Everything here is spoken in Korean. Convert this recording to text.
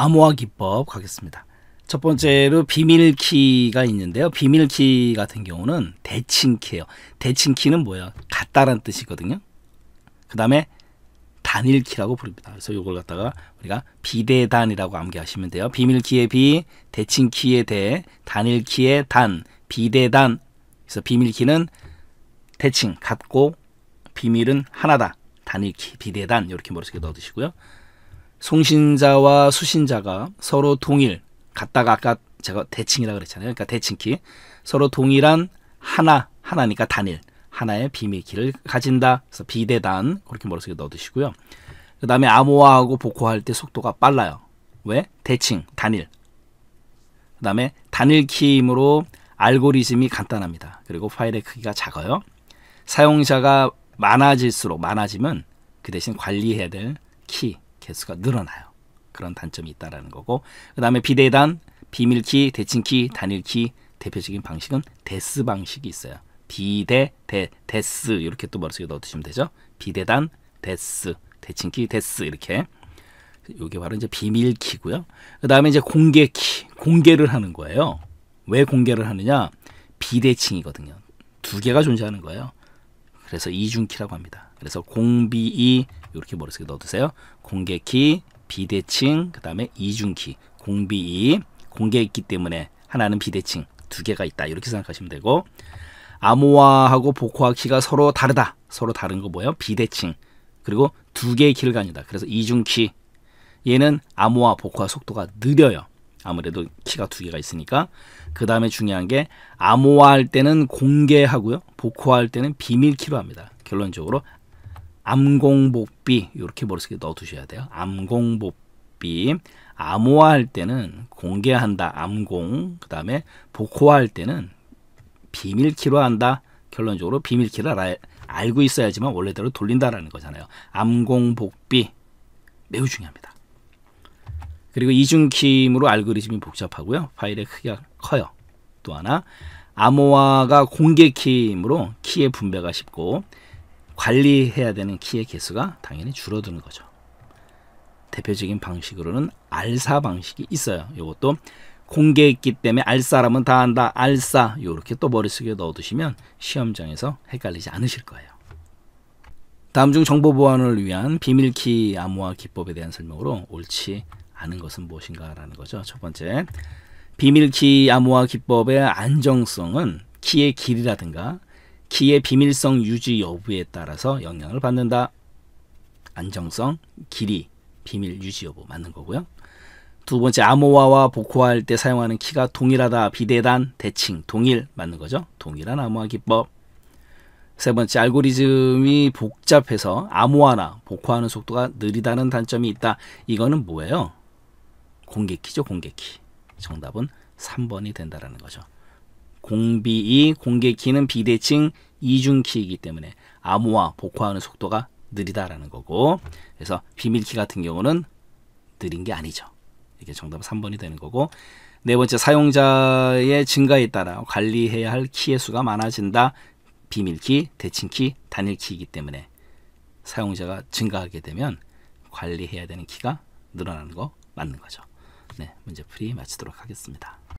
암호화 기법 가겠습니다. 첫 번째로 비밀키가 있는데요. 비밀키 같은 경우는 대칭키예요. 대칭키는 뭐야 같다라는 뜻이거든요. 그 다음에 단일키라고 부릅니다. 그래서 이걸 갖다가 우리가 비대단이라고 암기하시면 돼요. 비밀키의 비, 대칭키의 대, 단일키의 단, 비대단. 그래서 비밀키는 대칭, 같고 비밀은 하나다. 단일키, 비대단 이렇게 머릿속에 넣어두시고요. 송신자와 수신자가 서로 동일 같다가 아까 제가 대칭이라 그랬잖아요. 그러니까 대칭키 서로 동일한 하나 하나니까 단일 하나의 비밀키를 가진다. 그래서 비대단 그렇게 머릿속에 넣어두시고요. 그 다음에 암호화하고 복호할 때 속도가 빨라요. 왜? 대칭 단일. 그 다음에 단일키이므로 알고리즘이 간단합니다. 그리고 파일의 크기가 작아요. 사용자가 많아질수록 많아지면 그 대신 관리해야 될 키, 개수가 늘어나요. 그런 단점이 있다라는 거고 그 다음에 비대단, 비밀키, 대칭키, 단일키 대표적인 방식은 데스 방식이 있어요. 비대, 대, 데스 이렇게 또 머릿속에 넣어두시면 되죠. 비대단, 데스, 대칭키, 데스 이렇게 이게 바로 이제 비밀키고요. 그 다음에 이제 공개키, 공개를 하는 거예요. 왜 공개를 하느냐? 비대칭이거든요. 두 개가 존재하는 거예요. 그래서 이중키라고 합니다. 그래서 공비이 이렇게 머릿속에 넣어두세요. 공개키, 비대칭, 그 다음에 이중키, 공비이 공개했기 때문에 하나는 비대칭, 두 개가 있다 이렇게 생각하시면 되고 암호화하고 복호화 키가 서로 다르다. 서로 다른 거 뭐예요? 비대칭. 그리고 두 개의 키를 가니다 그래서 이중키. 얘는 암호화 복호화 속도가 느려요. 아무래도 키가 두 개가 있으니까 그 다음에 중요한 게 암호화할 때는 공개하고요 복호할 때는 비밀키로 합니다 결론적으로 암공복비 이렇게 머릿속에 넣어두셔야 돼요 암공복비 암호화할 때는 공개한다 암공 그 다음에 복호할 때는 비밀키로 한다 결론적으로 비밀키를 알, 알고 있어야지만 원래대로 돌린다라는 거잖아요 암공복비 매우 중요합니다 그리고 이중킴으로 알고리즘이 복잡하고요. 파일의 크기가 커요. 또 하나 암호화가 공개 키임으로 키의 분배가 쉽고 관리해야 되는 키의 개수가 당연히 줄어드는 거죠. 대표적인 방식으로는 알사 방식이 있어요. 이것도 공개했기 때문에 알사라면다 안다. 알사 이렇게 또 머릿속에 넣어두시면 시험장에서 헷갈리지 않으실 거예요. 다음 중 정보 보안을 위한 비밀키 암호화 기법에 대한 설명으로 옳지 아는 것은 무엇인가라는 거죠. 첫 번째, 비밀키 암호화 기법의 안정성은 키의 길이라든가 키의 비밀성 유지 여부에 따라서 영향을 받는다. 안정성, 길이, 비밀 유지 여부 맞는 거고요. 두 번째 암호화와 복호화할 때 사용하는 키가 동일하다 비대단 대칭 동일 맞는 거죠 동일한 암호화 기법 세 번째 알고리즘이 복잡해서 암호화나 복호하는 속도가 느리다는 단점이 있다 이거는 뭐예요 공개키죠. 공개키. 정답은 3번이 된다라는 거죠. 공비이 공개키는 비대칭 이중키이기 때문에 암호화 복화하는 속도가 느리다라는 거고 그래서 비밀키 같은 경우는 느린 게 아니죠. 이게 정답은 3번이 되는 거고 네 번째 사용자의 증가에 따라 관리해야 할 키의 수가 많아진다. 비밀키, 대칭키, 단일키이기 때문에 사용자가 증가하게 되면 관리해야 되는 키가 늘어나는 거 맞는 거죠. 네, 문제풀이 마치도록 하겠습니다.